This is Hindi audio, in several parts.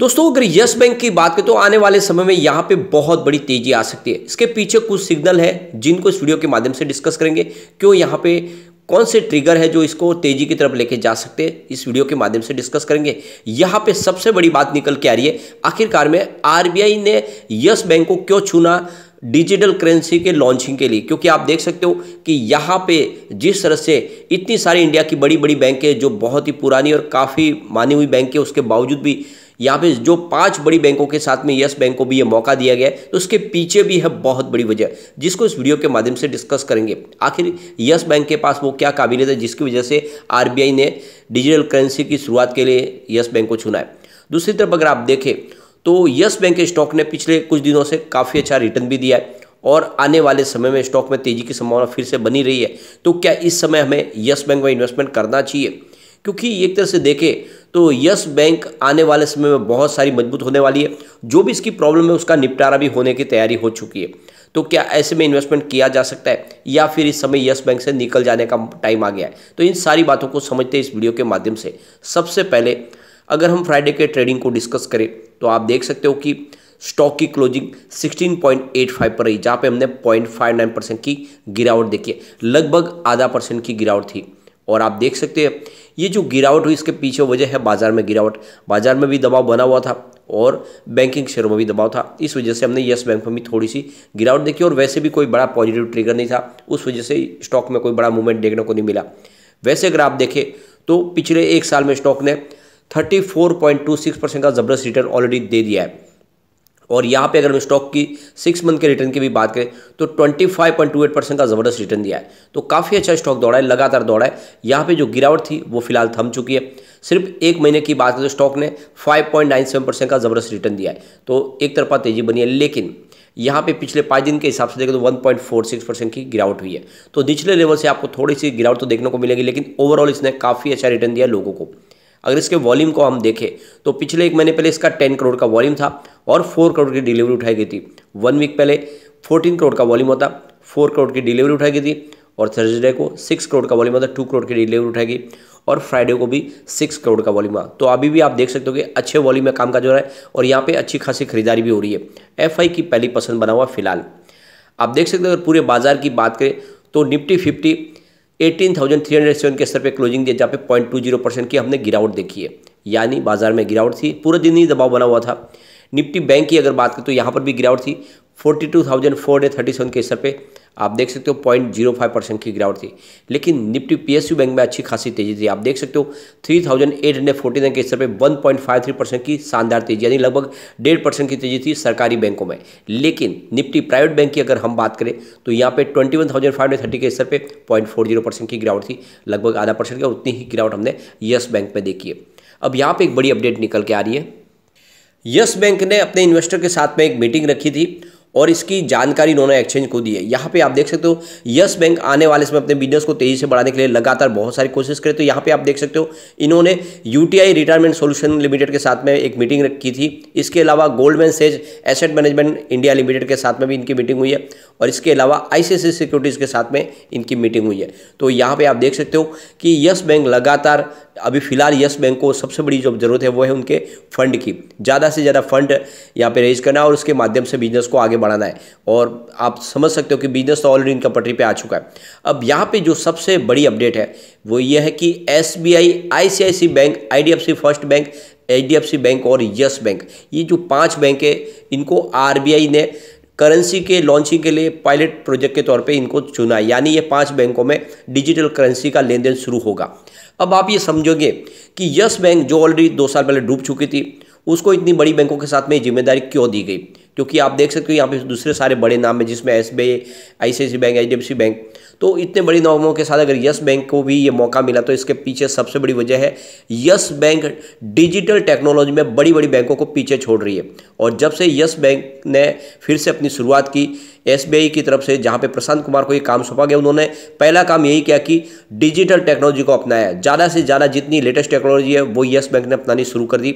दोस्तों अगर यस बैंक की बात करें तो आने वाले समय में यहाँ पे बहुत बड़ी तेजी आ सकती है इसके पीछे कुछ सिग्नल है जिनको इस वीडियो के माध्यम से डिस्कस करेंगे क्यों यहाँ पे कौन से ट्रिगर है जो इसको तेजी की तरफ लेके जा सकते हैं इस वीडियो के माध्यम से डिस्कस करेंगे यहाँ पे सबसे बड़ी बात निकल के आ रही है आखिरकार में आरबीआई ने यस बैंक को क्यों छूना डिजिटल करेंसी के लॉन्चिंग के लिए क्योंकि आप देख सकते हो कि यहाँ पे जिस तरह से इतनी सारी इंडिया की बड़ी बड़ी बैंक है जो बहुत ही पुरानी और काफ़ी मानी हुई बैंक है उसके बावजूद भी यहाँ पे जो पांच बड़ी बैंकों के साथ में यस बैंक को भी ये मौका दिया गया है तो उसके पीछे भी है बहुत बड़ी वजह जिसको इस वीडियो के माध्यम से डिस्कस करेंगे आखिर यस बैंक के पास वो क्या काबिलियत है जिसकी वजह से आर ने डिजिटल करेंसी की शुरुआत के लिए यस बैंक को चुना है दूसरी तरफ अगर आप देखें तो यस बैंक के स्टॉक ने पिछले कुछ दिनों से काफ़ी अच्छा रिटर्न भी दिया है और आने वाले समय में स्टॉक में तेजी की संभावना फिर से बनी रही है तो क्या इस समय हमें यस बैंक में इन्वेस्टमेंट करना चाहिए क्योंकि एक तरह से देखें तो यस बैंक आने वाले समय में बहुत सारी मजबूत होने वाली है जो भी इसकी प्रॉब्लम है उसका निपटारा भी होने की तैयारी हो चुकी है तो क्या ऐसे में इन्वेस्टमेंट किया जा सकता है या फिर इस समय यस बैंक से निकल जाने का टाइम आ गया है तो इन सारी बातों को समझते हैं इस वीडियो के माध्यम से सबसे पहले अगर हम फ्राइडे के ट्रेडिंग को डिस्कस करें तो आप देख सकते हो कि स्टॉक की क्लोजिंग 16.85 पर रही जहाँ पे हमने 0.59 परसेंट की गिरावट देखी है लगभग आधा परसेंट की गिरावट थी और आप देख सकते हैं ये जो गिरावट हुई इसके पीछे वजह है बाजार में गिरावट बाजार में भी दबाव बना हुआ था और बैंकिंग शेयरों में भी दबाव था इस वजह से हमने येस बैंक में भी थोड़ी सी गिरावट देखी और वैसे भी कोई बड़ा पॉजिटिव ट्रिगर नहीं था उस वजह से स्टॉक में कोई बड़ा मूवमेंट देखने को नहीं मिला वैसे अगर आप देखें तो पिछले एक साल में स्टॉक ने सिक्स परसेंट का ज़बरदस्त रिटर्न ऑलरेडी दे दिया है और यहाँ पे अगर हम स्टॉक की सिक्स मंथ के रिटर्न की भी बात करें तो 25.28 परसेंट का ज़बरदस्त रिटर्न दिया है तो काफ़ी अच्छा स्टॉक दौड़ा है लगातार दौड़ा है यहाँ पे जो गिरावट थी वो फिलहाल थम चुकी है सिर्फ एक महीने की बात करें तो स्टॉक ने 5.97 परसेंट का ज़बरदस्त रिटर्न दिया है तो एक तरफा तेज़ी बनी है लेकिन यहाँ पे पिछले पाँच दिन के हिसाब से देखें तो 1.46 परसेंट की गिरावट हुई है तो निचले लेवल से आपको थोड़ी सी गिरावट तो देखने को मिलेगी लेकिन ओवरऑल इसने काफ़ी अच्छा रिटर्न दिया लोगों को अगर इसके वॉल्यूम को हम देखें तो पिछले एक महीने पहले इसका टेन करोड़ का वॉल्यूम था और फोर करोड़ की डिलीवरी उठाई गई थी वन वीक पहले फोर्टीन करोड़ का वॉल्यूम होता फोर करोड़ की डिलीवरी उठाई गई थी और थर्सडे को सिक्स करोड़ का वॉल्यूम आता टू करोड़ की डिलीवरी उठाई गई और फ्राइडे को भी सिक्स करोड़ का वॉल्यूम आता तो अभी भी आप देख सकते हो कि अच्छे वॉल्यूम में कामकाज हो रहा है और यहाँ पे अच्छी खासी खरीदारी भी हो रही है एफ की पहली पसंद बना हुआ फिलहाल आप देख सकते हो अगर पूरे बाजार की बात करें तो निफ्टी फिफ्टी 18,307 के स्तर पे क्लोजिंग दिया जहाँ पे पॉइंट टू जीरो परसेंट की हमने गिरावट देखी है यानी बाजार में गिरावट थी पूरा दिन ही दबाव बना हुआ था निफ्टी बैंक की अगर बात करें तो यहाँ पर भी गिरावट थी forty two thousand four day thirty seven के स्तर पे आप देख सकते हो पॉइंट जीरो फाइव परसेंट की गिरावट थी लेकिन निफ्टी पीएसयू बैंक में अच्छी खासी तेजी थी आप देख सकते हो three thousand eight hundred forty nine के स्तर पे one point five three percent की शानदार तेजी यानी लगभग डेढ़ परसेंट की तेजी थी सरकारी बैंकों में लेकिन निफ्टी प्राइवेट बैंक की अगर हम बात करें तो यहाँ पे twenty one thousand five hundred thirty के स्तर पर पॉइंट फोर जीरो परसेंट की गिरावट थी लगभग आधा परसेंट का उतनी ही गिरावट हमने यस बैंक में देखी है अब यहाँ पर एक बड़ी अपडेट निकल के आ रही है यस बैंक ने अपने इन्वेस्टर के साथ में एक मीटिंग रखी थी और इसकी जानकारी इन्होंने एक्सचेंज को दी है यहाँ पे आप देख सकते हो यस बैंक आने वाले समय अपने बिजनेस को तेजी से बढ़ाने के लिए लगातार बहुत सारी कोशिश करे तो यहाँ पे आप देख सकते हो इन्होंने यूटीआई रिटायरमेंट सोल्यूशन लिमिटेड के साथ में एक मीटिंग की थी इसके अलावा Goldman Sachs asset management India limited के साथ में भी इनकी मीटिंग हुई है और इसके अलावा आईसीआईसी सिक्योरिटीज़ के साथ में इनकी मीटिंग हुई है तो यहाँ पर आप देख सकते हो कि यस बैंक लगातार अभी फिलहाल यस बैंक को सबसे बड़ी जो जरूरत है वो है उनके फंड की ज़्यादा से ज़्यादा फंड यहाँ पे रेज करना और उसके माध्यम से बिजनेस को आगे बढ़ाना है और आप समझ सकते हो कि बिजनेस तो ऑलरेडी इनका पटरी पे आ चुका है अब यहाँ पे जो सबसे बड़ी अपडेट है वो ये है कि S B I I C I C bank I D F C first bank H D F C bank और यस बैंक ये जो पाँच बैंक है इनको आर बी आई ने करेंसी के लॉन्चिंग के लिए पायलट प्रोजेक्ट के तौर पे इनको चुना है यानी ये पांच बैंकों में डिजिटल करेंसी का लेन देन शुरू होगा अब आप ये समझोगे कि यस बैंक जो ऑलरेडी दो साल पहले डूब चुकी थी उसको इतनी बड़ी बैंकों के साथ में जिम्मेदारी क्यों दी गई क्योंकि आप देख सकते हो यहाँ पे दूसरे सारे बड़े नाम है जिसमें S B I C I C bank H D F C bank तो इतने बड़े नामों के साथ अगर यस बैंक को भी ये मौका मिला तो इसके पीछे सबसे बड़ी वजह है यस बैंक डिजिटल टेक्नोलॉजी में बड़ी बड़ी बैंकों को पीछे छोड़ रही है और जब से यस बैंक ने फिर से अपनी शुरुआत की एसबीआई की तरफ से जहां पे प्रशांत कुमार को ये काम सौंपा गया उन्होंने पहला काम यही किया कि डिजिटल टेक्नोलॉजी को अपनाया ज़्यादा से ज़्यादा जितनी लेटेस्ट टेक्नोलॉजी है वो येस बैंक ने अपनानी शुरू कर दी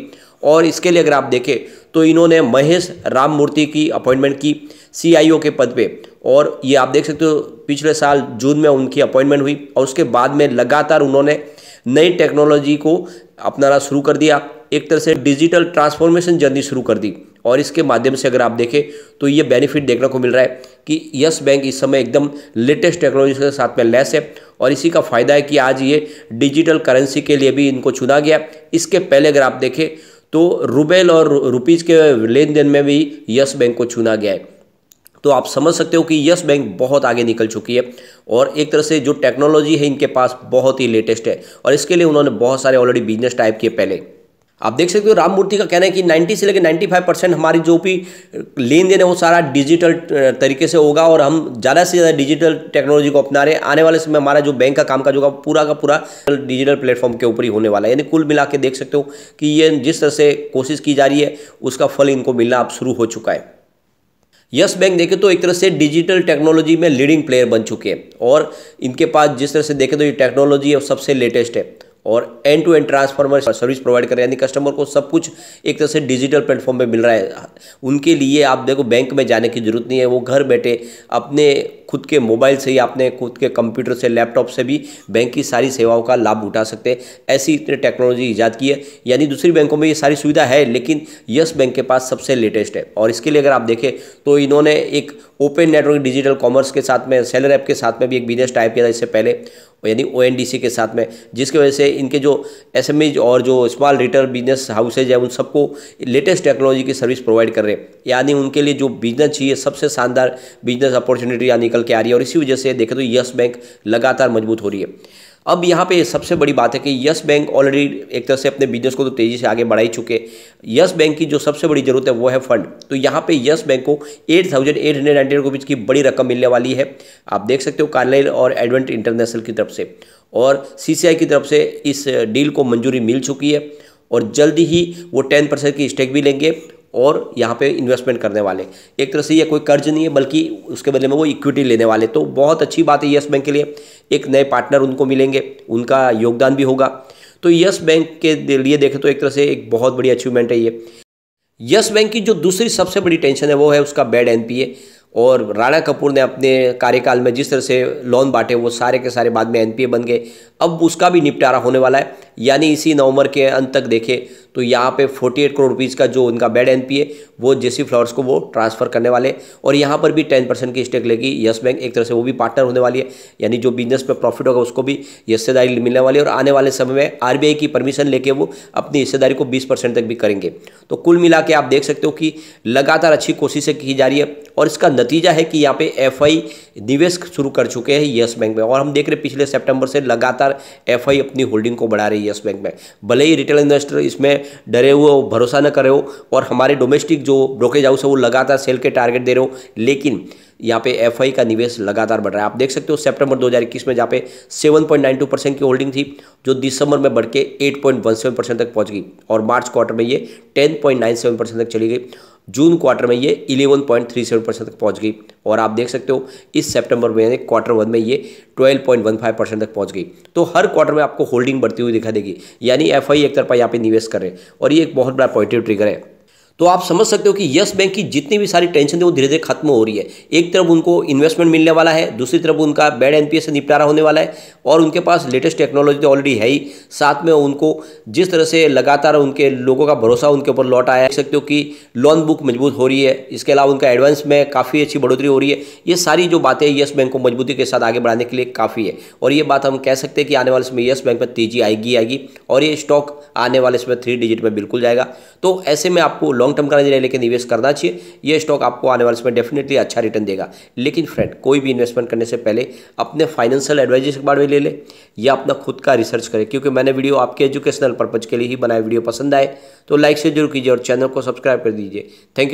और इसके लिए अगर आप देखें तो इन्होंने महेश राम मूर्ति की अपॉइंटमेंट की सीआईओ के पद पे और ये आप देख सकते हो पिछले साल जून में उनकी अपॉइंटमेंट हुई और उसके बाद में लगातार उन्होंने नई टेक्नोलॉजी को अपनाना शुरू कर दिया एक तरह से डिजिटल ट्रांसफॉर्मेशन जर्नी शुरू कर दी और इसके माध्यम से अगर आप देखें तो ये बेनिफिट देखने को मिल रहा है कि यस बैंक इस समय एकदम लेटेस्ट टेक्नोलॉजी के साथ में लेस है और इसी का फ़ायदा है कि आज ये डिजिटल करेंसी के लिए भी इनको चुना गया इसके पहले अगर आप देखें तो रुबेल और रुपीज़ के लेन देन में भी यस बैंक को चुना गया है तो आप समझ सकते हो कि यस बैंक बहुत आगे निकल चुकी है और एक तरह से जो टेक्नोलॉजी है इनके पास बहुत ही लेटेस्ट है और इसके लिए उन्होंने बहुत सारे ऑलरेडी बिजनेस टाइप किए पहले आप देख सकते हो राम मूर्ति का कहना है कि 90 से लेकर 95 परसेंट हमारी जो भी लेन देन है वो सारा डिजिटल तरीके से होगा और हम ज़्यादा से ज़्यादा डिजिटल टेक्नोलॉजी को अपना रहे हैं आने वाले समय हमारा जो बैंक का कामकाज होगा पूरा का पूरा डिजिटल प्लेटफॉर्म के ऊपर ही होने वाला है यानी कुल मिला के देख सकते हो कि ये जिस तरह से कोशिश की जा रही है उसका फल इनको मिलना अब शुरू हो चुका है यस बैंक देखें तो एक तरह से डिजिटल टेक्नोलॉजी में लीडिंग प्लेयर बन चुके हैं और इनके पास जिस तरह से देखें तो ये टेक्नोलॉजी अब सबसे लेटेस्ट है और end to end transformer service provide कर रहे हैं यानी कस्टमर को सब कुछ एक तरह से डिजिटल प्लेटफॉर्म पे मिल रहा है उनके लिए आप देखो बैंक में जाने की ज़रूरत नहीं है वो घर बैठे अपने खुद के मोबाइल से ही अपने खुद के कंप्यूटर से लैपटॉप से भी बैंक की सारी सेवाओं का लाभ उठा सकते हैं ऐसी इतने टेक्नोलॉजी ईजाद की है यानी दूसरी बैंकों में ये सारी सुविधा है लेकिन यस बैंक के पास सबसे लेटेस्ट है और इसके लिए अगर आप देखें तो इन्होंने एक ओपन नेटवर्क डिजिटल कॉमर्स के साथ में सेलर ऐप के साथ में भी एक बिजनेस टाइप किया था इससे पहले यानी ओ के साथ में जिसकी वजह से इनके जो एस और जो स्मॉल रिटेल बिजनेस हाउसेज है उन सबको लेटेस्ट टेक्नोलॉजी की सर्विस प्रोवाइड कर रहे हैं यानी उनके लिए जो बिजनेस चाहिए सबसे शानदार बिजनेस अपॉर्चुनिटी यहाँ निकल के आ रही है और इसी वजह से देखें तो यस बैंक लगातार मजबूत हो रही है अब यहाँ पे सबसे बड़ी बात है कि यस बैंक ऑलरेडी एक तरह से अपने बिजनेस को तो तेज़ी से आगे बढ़ा ही चुके यस बैंक की जो सबसे बड़ी ज़रूरत है वो है फंड तो यहाँ पे यस बैंक को eight thousand eight hundred ninety rupees की बड़ी रकम मिलने वाली है आप देख सकते हो कार्लाइल और एडवेंट इंटरनेशनल की तरफ से और सी की तरफ से इस डील को मंजूरी मिल चुकी है और जल्दी ही वो टेन परसेंट की स्टेक भी लेंगे और यहाँ पे इन्वेस्टमेंट करने वाले एक तरह से ये कोई कर्ज नहीं है बल्कि उसके बदले में वो इक्विटी लेने वाले तो बहुत अच्छी बात है येस बैंक के लिए एक नए पार्टनर उनको मिलेंगे उनका योगदान भी होगा तो यस बैंक के लिए देखें तो एक तरह से एक बहुत बड़ी अचीवमेंट है ये यस बैंक की जो दूसरी सबसे बड़ी टेंशन है वो है उसका बैड एन और राणा कपूर ने अपने कार्यकाल में जिस तरह से लोन बांटे वो सारे के सारे बाद में एनपीए बन गए अब उसका भी निपटारा होने वाला है यानी इसी नवंबर के अंत तक देखें तो यहाँ पे 48 करोड़ रुपीज़ का जो उनका बेड है वो जेसी फ्लावर्स को वो ट्रांसफ़र करने वाले और यहाँ पर भी 10 परसेंट की स्टेक लेगी यस बैंक एक तरह से वो भी पार्टनर होने वाली है यानी जो बिजनेस में प्रॉफिट होगा उसको भी हिस्सेदारी मिलने वाली है और आने वाले समय में आर की परमिशन लेके वो अपनी हिस्सेदारी को बीस तक भी करेंगे तो कुल मिला के आप देख सकते हो कि लगातार अच्छी कोशिशें की जा रही है और इसका नतीजा है कि यहाँ पे एफ निवेश शुरू कर चुके हैं येस बैंक में और हम देख रहे हैं पिछले सेप्टेंबर से लगातार एफ अपनी होल्डिंग को बढ़ा रही है येस बैंक में भले ही रिटेल इन्वेस्टर इसमें डरे हुए हो भरोसा न करे हो और हमारे डोमेस्टिक जो ब्रोकेज हाउस है वो लगातार सेल के टारगेट दे रहे हो लेकिन यहाँ पे एफ का निवेश लगातार बढ़ रहा है आप देख सकते हो सितंबर 2021 में जहाँ पे 7.92 परसेंट की होल्डिंग थी जो दिसंबर में बढ़ के एट परसेंट तक पहुँच गई और मार्च क्वार्टर में ये 10.97 परसेंट तक चली गई जून क्वार्टर में ये 11.37 परसेंट तक पहुंच गई और आप देख सकते हो इस सितंबर में यानी क्वार्टर वन में ये 12.15 परसेंट तक पहुंच गई तो हर क्वार्टर में आपको होल्डिंग बढ़ती हुई दिखाई देगी यानी एफ एक तरफा यहाँ पे निवेश कर रहे हैं और ये एक बहुत बड़ा पॉजिटिव ट्रिगर है तो आप समझ सकते हो कि यस बैंक की जितनी भी सारी टेंशन थी वो धीरे धीरे खत्म हो रही है एक तरफ उनको इन्वेस्टमेंट मिलने वाला है दूसरी तरफ उनका बैड एनपीए से निपटारा होने वाला है और उनके पास लेटेस्ट टेक्नोलॉजी तो ऑलरेडी है ही साथ में उनको जिस तरह से लगातार उनके लोगों का भरोसा उनके ऊपर लौट आया देख सकते हो कि लोन बुक मजबूत हो रही है इसके अलावा उनका एडवांस में काफ़ी अच्छी बढ़ोतरी हो रही है ये सारी जो बातें येस बैंक को मजबूती के साथ आगे बढ़ाने के लिए काफ़ी है और ये बात हम कह सकते हैं कि आने वाले समय यस बैंक में तेजी आएगी आएगी और ये स्टॉक आने वाले समय थ्री डिजिट में बिल्कुल जाएगा तो ऐसे में आपको लॉन्ग टर्म का चाहिए लेकर निवेश करना चाहिए यह स्टॉक आपको आने वाले समय डेफिनेटली अच्छा रिटर्न देगा लेकिन फ्रेंड कोई भी इन्वेस्टमेंट करने से पहले अपने फाइनेंशियल एडवाइजर्स के बारे में ले ले या अपना खुद का रिसर्च करें क्योंकि मैंने वीडियो आपके एजुकेशनल पर्पज के लिए ही बनाया वीडियो पसंद आए तो लाइक से जरूर कीजिए और चैनल को सब्सक्राइब कर दीजिए थैंक यू